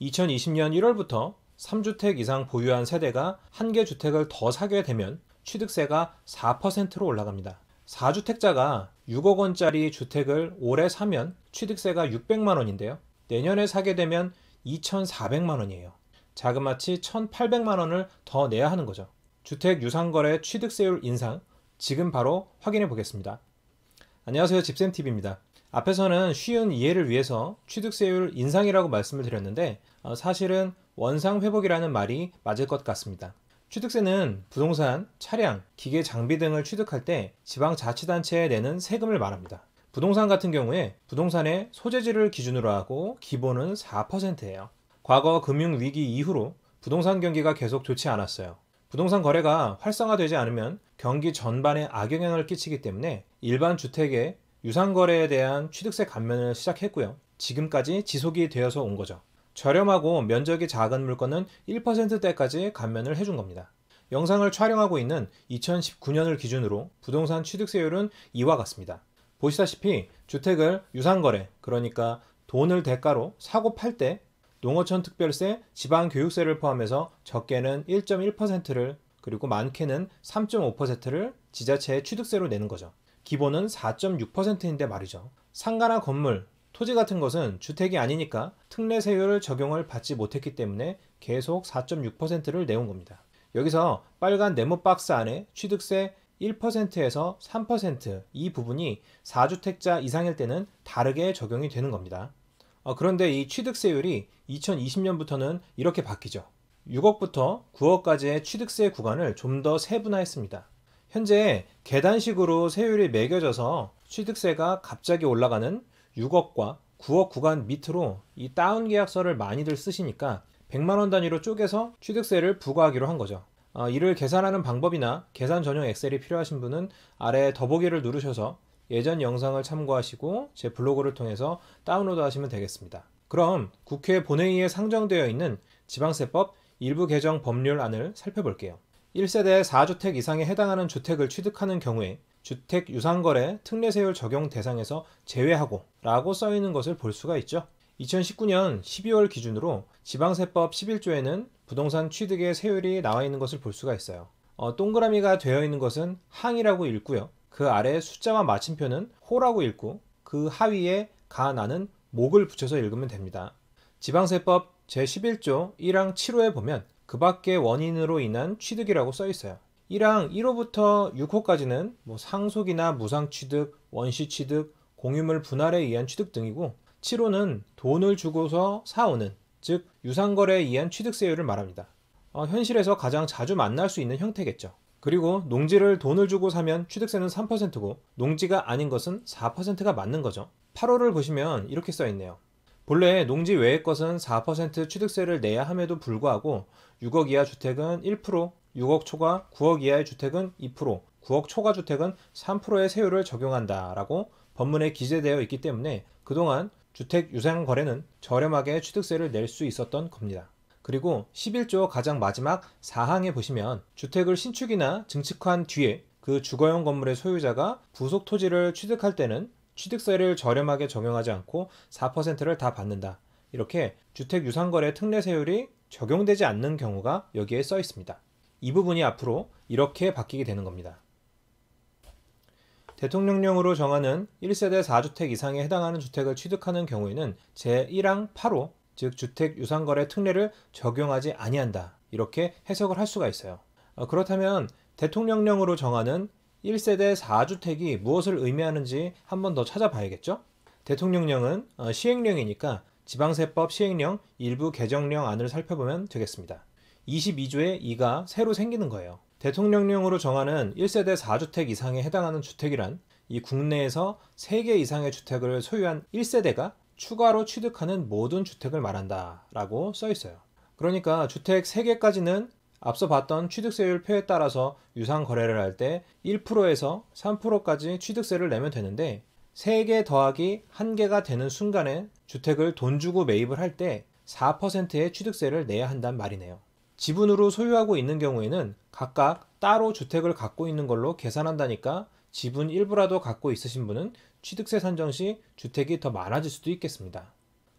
2020년 1월부터 3주택 이상 보유한 세대가 한 개 주택을 더 사게 되면 취득세가 4%로 올라갑니다. 4주택자가 6억 원짜리 주택을 올해 사면 취득세가 600만 원인데요. 내년에 사게 되면 2,400만 원이에요. 자그마치 1,800만 원을 더 내야 하는 거죠. 주택 유상거래 취득세율 인상 지금 바로 확인해 보겠습니다. 안녕하세요. 집쌤TV입니다. 앞에서는 쉬운 이해를 위해서 취득세율 인상이라고 말씀을 드렸는데 어, 사실은 원상 회복이라는 말이 맞을 것 같습니다. 취득세는 부동산, 차량, 기계 장비 등을 취득할 때 지방자치단체에 내는 세금을 말합니다. 부동산 같은 경우에 부동산의 소재지를 기준으로 하고 기본은 4%예요. 과거 금융위기 이후로 부동산 경기가 계속 좋지 않았어요. 부동산 거래가 활성화되지 않으면 경기 전반에 악영향을 끼치기 때문에 일반 주택의 유상거래에 대한 취득세 감면을 시작했고요. 지금까지 지속이 되어서 온 거죠. 저렴하고 면적이 작은 물건은 1%대까지 감면을 해준 겁니다. 영상을 촬영하고 있는 2019년을 기준으로 부동산 취득세율은 이와 같습니다. 보시다시피 주택을 유상거래, 그러니까 돈을 대가로 사고 팔 때 농어촌 특별세, 지방교육세를 포함해서 적게는 1.1%를 그리고 많게는 3.5%를 지자체의 취득세로 내는 거죠. 기본은 4.6%인데 말이죠. 상가나 건물, 토지 같은 것은 주택이 아니니까 특례세율 적용을 받지 못했기 때문에 계속 4.6%를 내온 겁니다. 여기서 빨간 네모 박스 안에 취득세 1%에서 3%이 부분이 4주택자 이상일 때는 다르게 적용이 되는 겁니다. 어, 그런데 이 취득세율이 2020년부터는 이렇게 바뀌죠. 6억부터 9억까지의 취득세 구간을 좀 더 세분화했습니다. 현재 계단식으로 세율이 매겨져서 취득세가 갑자기 올라가는 6억과 9억 구간 밑으로 이 다운 계약서를 많이들 쓰시니까 100만원 단위로 쪼개서 취득세를 부과하기로 한 거죠. 아, 이를 계산하는 방법이나 계산 전용 엑셀이 필요하신 분은 아래 더보기를 누르셔서 예전 영상을 참고하시고 제 블로그를 통해서 다운로드 하시면 되겠습니다. 그럼 국회 본회의에 상정되어 있는 지방세법 일부 개정 법률안을 살펴볼게요. 1세대 4주택 이상에 해당하는 주택을 취득하는 경우에 주택 유상거래 특례세율 적용 대상에서 제외하고 라고 써있는 것을 볼 수가 있죠. 2019년 12월 기준으로 지방세법 11조에는 부동산 취득의 세율이 나와 있는 것을 볼 수가 있어요. 어, 동그라미가 되어 있는 것은 항이라고 읽고요. 그 아래 숫자와 마침표는 호라고 읽고 그 하위에 가 나는 목을 붙여서 읽으면 됩니다. 지방세법 제11조 1항 7호에 보면 그 밖의 원인으로 인한 취득이라고 써 있어요. 1항 1호부터 6호까지는 뭐 상속이나 무상 취득, 원시 취득, 공유물 분할에 의한 취득 등이고 7호는 돈을 주고서 사오는 즉 유상거래에 의한 취득세율을 말합니다. 어, 현실에서 가장 자주 만날 수 있는 형태겠죠. 그리고 농지를 돈을 주고 사면 취득세는 3%고 농지가 아닌 것은 4%가 맞는 거죠. 8호를 보시면 이렇게 써 있네요. 본래 농지 외의 것은 4% 취득세를 내야 함에도 불구하고 6억 이하 주택은 1%, 6억 초과 9억 이하의 주택은 2%, 9억 초과 주택은 3%의 세율을 적용한다라고 법문에 기재되어 있기 때문에 그동안 주택 유상 거래는 저렴하게 취득세를 낼 수 있었던 겁니다. 그리고 11조 가장 마지막 4항에 보시면 주택을 신축이나 증축한 뒤에 그 주거용 건물의 소유자가 부속 토지를 취득할 때는 취득세를 저렴하게 적용하지 않고 4%를 다 받는다. 이렇게 주택 유상거래 특례 세율이 적용되지 않는 경우가 여기에 써 있습니다. 이 부분이 앞으로 이렇게 바뀌게 되는 겁니다. 대통령령으로 정하는 1세대 4주택 이상에 해당하는 주택을 취득하는 경우에는 제1항 8호 즉 주택 유상거래 특례를 적용하지 아니한다 이렇게 해석을 할 수가 있어요. 어, 그렇다면 대통령령으로 정하는 1세대 4주택이 무엇을 의미하는지 한 번 더 찾아봐야겠죠? 대통령령은 어, 시행령이니까 지방세법 시행령 일부 개정령 안을 살펴보면 되겠습니다. 22조의 2가 새로 생기는 거예요. 대통령령으로 정하는 1세대 4주택 이상에 해당하는 주택이란 이 국내에서 3개 이상의 주택을 소유한 1세대가 추가로 취득하는 모든 주택을 말한다 라고 써 있어요. 그러니까 주택 3개까지는 앞서 봤던 취득세율표에 따라서 유상 거래를 할 때 1%에서 3%까지 취득세를 내면 되는데 세개 더하기 한개가 되는 순간에 주택을 돈 주고 매입을 할 때 4%의 취득세를 내야 한단 말이네요. 지분으로 소유하고 있는 경우에는 각각 따로 주택을 갖고 있는 걸로 계산한다니까 지분 일부라도 갖고 있으신 분은 취득세 산정 시 주택이 더 많아질 수도 있겠습니다.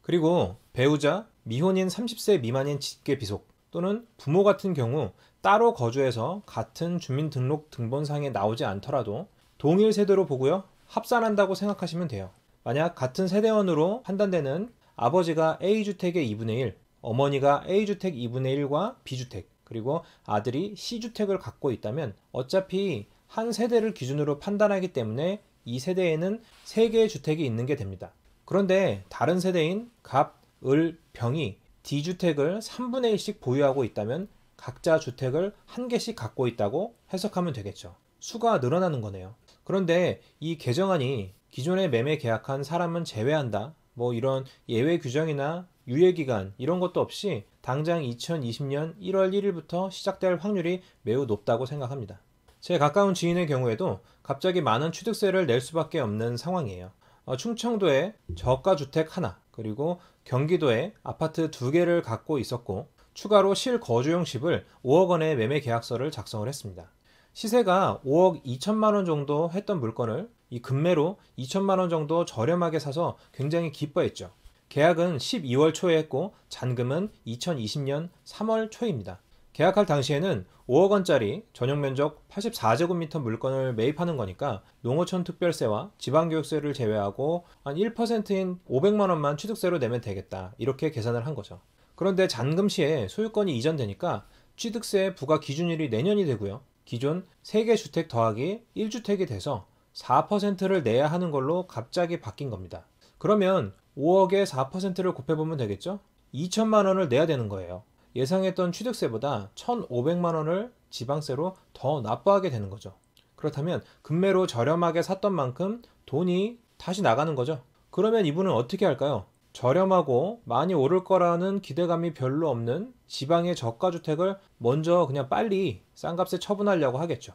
그리고 배우자, 미혼인 30세 미만인 직계 비속 또는 부모 같은 경우 따로 거주해서 같은 주민등록 등본상에 나오지 않더라도 동일 세대로 보고요. 합산한다고 생각하시면 돼요. 만약 같은 세대원으로 판단되는 아버지가 A주택의 2분의 1, 어머니가 A주택 2분의 1과 B주택, 그리고 아들이 C주택을 갖고 있다면 어차피 한 세대를 기준으로 판단하기 때문에 이 세대에는 3개의 주택이 있는 게 됩니다. 그런데 다른 세대인 갑, 을, 병이 D주택을 3분의 1씩 보유하고 있다면 각자 주택을 한 개씩 갖고 있다고 해석하면 되겠죠. 수가 늘어나는 거네요. 그런데 이 개정안이 기존에 매매 계약한 사람은 제외한다. 뭐 이런 예외 규정이나 유예 기간 이런 것도 없이 당장 2020년 1월 1일부터 시작될 확률이 매우 높다고 생각합니다. 제 가까운 지인의 경우에도 갑자기 많은 취득세를 낼 수밖에 없는 상황이에요. 어, 충청도에 저가 주택 하나, 그리고 경기도에 아파트 두 개를 갖고 있었고 추가로 실거주용 집을 5억 원의 매매 계약서를 작성을 했습니다. 시세가 5억 2천만 원 정도 했던 물건을 이 금매로 2천만 원 정도 저렴하게 사서 굉장히 기뻐했죠. 계약은 12월 초에 했고 잔금은 2020년 3월 초입니다. 계약할 당시에는 5억 원짜리 전용 면적 84제곱미터 물건을 매입하는 거니까 농어촌 특별세와 지방교육세를 제외하고 한 1%인 500만 원만 취득세로 내면 되겠다. 이렇게 계산을 한 거죠. 그런데 잔금 시에 소유권이 이전되니까 취득세 부과 기준일이 내년이 되고요. 기존 3개 주택 더하기 1주택이 돼서 4%를 내야 하는 걸로 갑자기 바뀐 겁니다. 그러면 5억에 4%를 곱해보면 되겠죠? 2천만 원을 내야 되는 거예요. 예상했던 취득세보다 1,500만 원을 지방세로 더 납부하게 되는 거죠. 그렇다면 금매로 저렴하게 샀던 만큼 돈이 다시 나가는 거죠. 그러면 이분은 어떻게 할까요? 저렴하고 많이 오를 거라는 기대감이 별로 없는 지방의 저가주택을 먼저 그냥 빨리 싼 값에 처분하려고 하겠죠.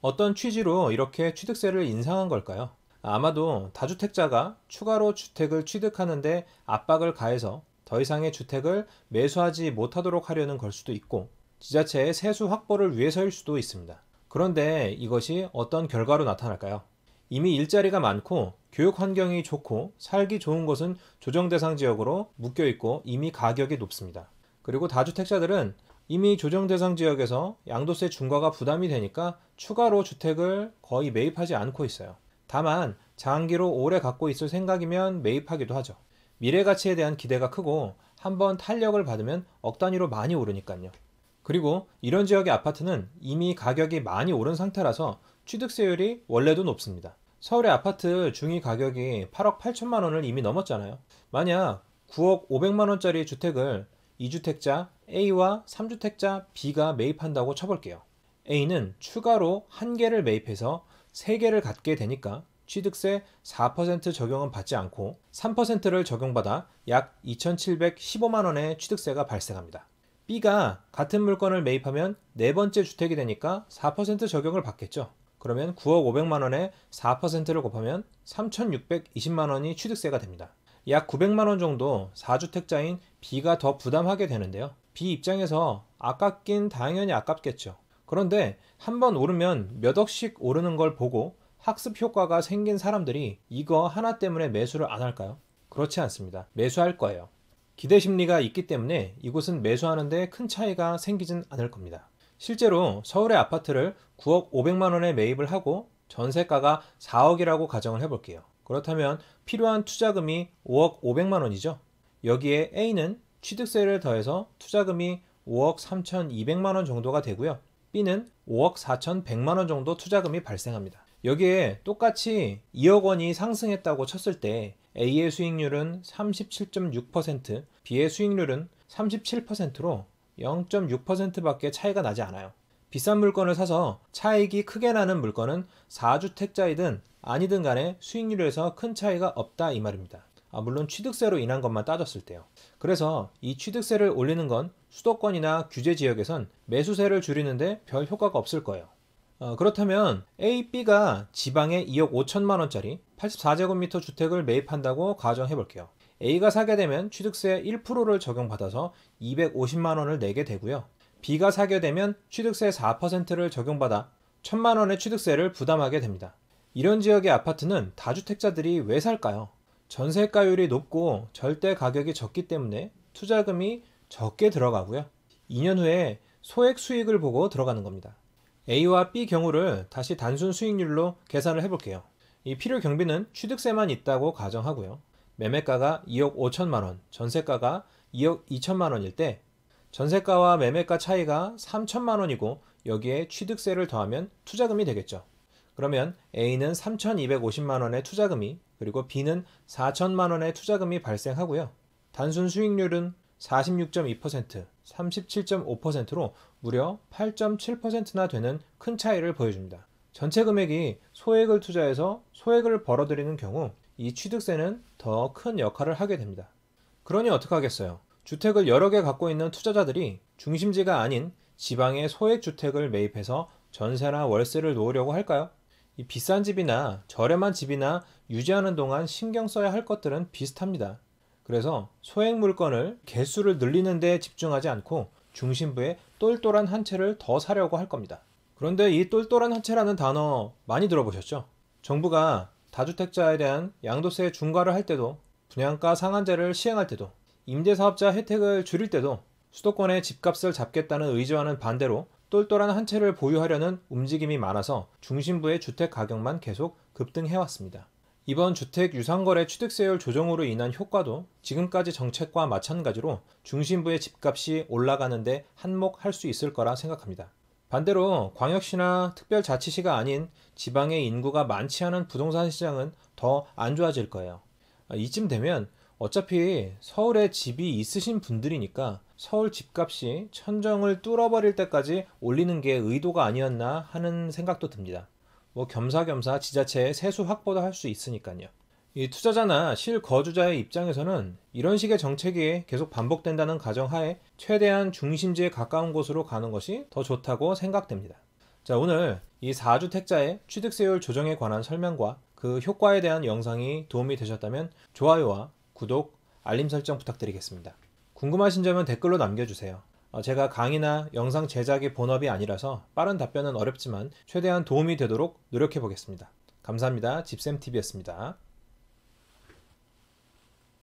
어떤 취지로 이렇게 취득세를 인상한 걸까요? 아마도 다주택자가 추가로 주택을 취득하는데 압박을 가해서 더 이상의 주택을 매수하지 못하도록 하려는 걸 수도 있고 지자체의 세수 확보를 위해서일 수도 있습니다. 그런데 이것이 어떤 결과로 나타날까요? 이미 일자리가 많고 교육 환경이 좋고 살기 좋은 곳은 조정 대상 지역으로 묶여 있고 이미 가격이 높습니다. 그리고 다주택자들은 이미 조정 대상 지역에서 양도세 중과가 부담이 되니까 추가로 주택을 거의 매입하지 않고 있어요. 다만 장기로 오래 갖고 있을 생각이면 매입하기도 하죠. 미래 가치에 대한 기대가 크고 한번 탄력을 받으면 억 단위로 많이 오르니까요. 그리고 이런 지역의 아파트는 이미 가격이 많이 오른 상태라서 취득세율이 원래도 높습니다. 서울의 아파트 중위 가격이 8억 8천만 원을 이미 넘었잖아요. 만약 9억 5백만 원짜리 주택을 2주택자 A와 3주택자 B가 매입한다고 쳐볼게요. A는 추가로 한 개를 매입해서 세 개를 갖게 되니까 취득세 4% 적용은 받지 않고 3%를 적용받아 약 2,715만 원의 취득세가 발생합니다. B가 같은 물건을 매입하면 네 번째 주택이 되니까 4% 적용을 받겠죠. 그러면 9억 5 0 0만 원에 4%를 곱하면 3,620만 원이 취득세가 됩니다. 약 900만 원 정도 4주택자인 B가 더 부담하게 되는데요. B 입장에서 아깝긴 당연히 아깝겠죠. 그런데 한번 오르면 몇 억씩 오르는 걸 보고 학습 효과가 생긴 사람들이 이거 하나 때문에 매수를 안 할까요? 그렇지 않습니다. 매수할 거예요. 기대 심리가 있기 때문에 이곳은 매수하는데 큰 차이가 생기진 않을 겁니다. 실제로 서울의 아파트를 9억 500만 원에 매입을 하고 전세가가 4억이라고 가정을 해볼게요. 그렇다면 필요한 투자금이 5억 500만 원이죠. 여기에 A는 취득세를 더해서 투자금이 5억 3,200만 원 정도가 되고요. B는 5억 4,100만 원 정도 투자금이 발생합니다. 여기에 똑같이 2억 원이 상승했다고 쳤을 때 A의 수익률은 37.6%, B의 수익률은 37%로 0.6%밖에 차이가 나지 않아요. 비싼 물건을 사서 차익이 크게 나는 물건은 4주택자이든 아니든 간에 수익률에서 큰 차이가 없다 이 말입니다. 아, 물론 취득세로 인한 것만 따졌을 때요. 그래서 이 취득세를 올리는 건 수도권이나 규제 지역에선 매수세를 줄이는데 별 효과가 없을 거예요. 어, 그렇다면 A, B가 지방에 2억 5천만 원짜리 84제곱미터 주택을 매입한다고 가정해 볼게요. A가 사게 되면 취득세 1%를 적용받아서 250만 원을 내게 되고요. B가 사게되면 취득세 4%를 적용받아 천만 원의 취득세를 부담하게 됩니다. 이런 지역의 아파트는 다주택자들이 왜 살까요? 전세가율이 높고 절대 가격이 적기 때문에 투자금이 적게 들어가고요. 2년 후에 소액 수익을 보고 들어가는 겁니다. A와 B 경우를 다시 단순 수익률로 계산을 해볼게요. 이 필요 경비는 취득세만 있다고 가정하고요. 매매가가 2억 5천만 원, 전세가가 2억 2천만 원일 때 전세가와 매매가 차이가 3천만 원이고 여기에 취득세를 더하면 투자금이 되겠죠. 그러면 A는 3,250만 원의 투자금이 그리고 B는 4천만 원의 투자금이 발생하고요. 단순 수익률은 46.2%, 37.5%로 무려 8.7%나 되는 큰 차이를 보여줍니다. 전체 금액이 소액을 투자해서 소액을 벌어들이는 경우 이 취득세는 더 큰 역할을 하게 됩니다. 그러니 어떻게 하겠어요? 주택을 여러 개 갖고 있는 투자자들이 중심지가 아닌 지방의 소액 주택을 매입해서 전세나 월세를 놓으려고 할까요? 이 비싼 집이나 저렴한 집이나 유지하는 동안 신경 써야 할 것들은 비슷합니다. 그래서 소액 물건을 개수를 늘리는 데 집중하지 않고 중심부에 똘똘한 한 채를 더 사려고 할 겁니다. 그런데 이 똘똘한 한 채라는 단어 많이 들어보셨죠? 정부가 다주택자에 대한 양도세 중과를 할 때도 분양가 상한제를 시행할 때도 임대사업자 혜택을 줄일 때도 수도권의 집값을 잡겠다는 의지와는 반대로 똘똘한 한 채를 보유하려는 움직임이 많아서 중심부의 주택 가격만 계속 급등해왔습니다. 이번 주택 유상거래 취득세율 조정으로 인한 효과도 지금까지 정책과 마찬가지로 중심부의 집값이 올라가는데 한몫할 수 있을 거라 생각합니다. 반대로 광역시나 특별자치시가 아닌 지방의 인구가 많지 않은 부동산 시장은 더 안 좋아질 거예요. 이쯤 되면 어차피 서울에 집이 있으신 분들이니까 서울 집값이 천정을 뚫어버릴 때까지 올리는 게 의도가 아니었나 하는 생각도 듭니다. 뭐 겸사겸사 지자체의 세수 확보도 할 수 있으니까요. 이 투자자나 실거주자의 입장에서는 이런 식의 정책이 계속 반복된다는 가정하에 최대한 중심지에 가까운 곳으로 가는 것이 더 좋다고 생각됩니다. 자, 오늘 이 4주택자의 취득세율 조정에 관한 설명과 그 효과에 대한 영상이 도움이 되셨다면 좋아요와 구독, 알림 설정 부탁드리겠습니다. 궁금하신 점은 댓글로 남겨주세요. 어, 제가 강의나 영상 제작이 본업이 아니라서 빠른 답변은 어렵지만 최대한 도움이 되도록 노력해 보겠습니다. 감사합니다. 집쌤TV였습니다.